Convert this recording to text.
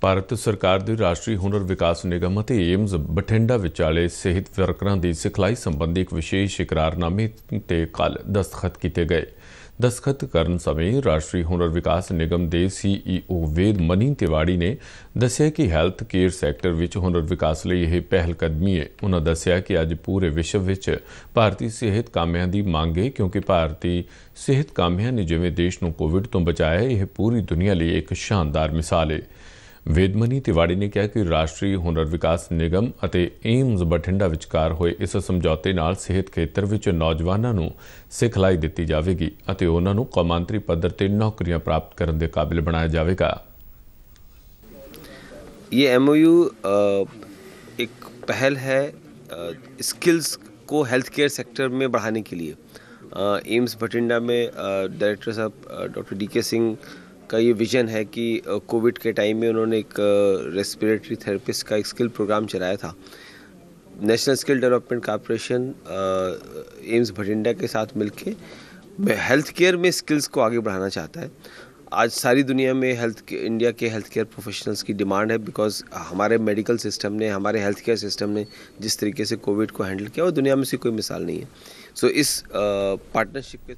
ਭਾਰਤ ਸਰਕਾਰ ਦੇ ਰਾਸ਼ਟਰੀ ਹੁਨਰ ਵਿਕਾਸ ਨਿਗਮ ਅਤੇ ਏਮਸ ਬਠਿੰਡਾ ਵਿਚਾਲੇ ਸਿਹਤ ਵਰਕਰਾਂ ਦੀ ਸਿਖਲਾਈ ਸੰਬੰਧੀ ਇੱਕ ਵਿਸ਼ੇਸ਼ ਇਕਰਾਰਨਾਮੇ ਤੇ ਕੱਲ ਦਸਤਖਤ ਕੀਤੇ ਗਏ ਦਸਤਖਤ ਕਰਨ ਸਮੇਂ ਰਾਸ਼ਟਰੀ ਹੁਨਰ ਵਿਕਾਸ ਨਿਗਮ ਦੇ ਸੀਈਓ e ਵੇਦ ਮਨੀ ਤਿਵਾੜੀ ਨੇ ਦੱਸਿਆ ਕਿ ਹੈਲਥ ਕੇਅਰ ਸੈਕਟਰ ਵਿੱਚ ਹੁਨਰ ਵਿਕਾਸ ਲਈ ਇਹ ਪਹਿਲ ਕਦਮੀ ਹੈ ਉਹਨਾਂ ਦੱਸਿਆ ਕਿ ਅੱਜ ਪੂਰੇ ਵਿਸ਼ਵ ਵਿੱਚ ਭਾਰਤੀ ਸਿਹਤ ਕਾਮਿਆਂ ਦੀ ਮੰਗ ਹੈ ਕਿਉਂਕਿ ਭਾਰਤੀ ਸਿਹਤ ਕਾਮਿਆਂ ਨੇ ਜਿਵੇਂ ਦੇਸ਼ ਨੂੰ ਕੋਵਿਡ ਤੋਂ ਬਚਾਇਆ ਇਹ ਪੂਰੀ ਦੁਨੀਆ ਲਈ ਇੱਕ ਸ਼ਾਨਦਾਰ ਮਿਸਾਲ ਹੈ ਵੇਦਮਨੀ ਤਿਵਾੜੀ ਨੇ ਕਿਹਾ ਕਿ ਰਾਸ਼ਟਰੀ ਹੁਨਰ ਵਿਕਾਸ ਨਿਗਮ ਅਤੇ ਏਮਜ਼ ਬਠਿੰਡਾ ਵਿਚਕਾਰ ਹੋਏ ਇਸ ਸਮਝੌਤੇ ਨਾਲ ਸਿਹਤ ਖੇਤਰ ਵਿੱਚ ਨੌਜਵਾਨਾਂ ਨੂੰ ਸਿਖਲਾਈ ਦਿੱਤੀ ਜਾਵੇਗੀ ਅਤੇ ਉਹਨਾਂ ਨੂੰ ਕੌਮਾਂਤਰੀ ਪੱਧਰ ਤੇ ਨੌਕਰੀਆਂ ਪ੍ਰਾਪਤ ਕਰਨ ਦੇ ਕਾਬਿਲ ਬਣਾਇਆ ਜਾਵੇਗਾ ਇਹ ਐਮਓਯੂ ਇੱਕ ਪਹਿਲ ਹੈ ਸਕਿਲਸ ਕੋ ਹੈਲਥ케ਅਰ ਸੈਕਟਰ सेक्टर में ਕੇ के लिए एम्स बठिंडा में डायरेक्टर साहब डॉक्टर डी सिंह का ये विज़न है कि कोविड के टाइम में उन्होंने एक रेस्पिरेटरी थेरेपिस्ट का एक स्किल प्रोग्राम चलाया था national skill development corporation AIIMS Bathinda के साथ मिलके हेल्थ केयर में स्किल्स को आगे बढ़ाना चाहता है आज सारी दुनिया में हेल्थ इंडिया के हेल्थ केयर प्रोफेशनल्स की डिमांड है बिकॉज हमारे मेडिकल सिस्टम ने हमारे हेल्थ केयर सिस्टम ने जिस तरीके से कोविड को हैंडल किया वो दुनिया में से कोई मिसाल नहीं है सो so, इस पार्टनरशिप के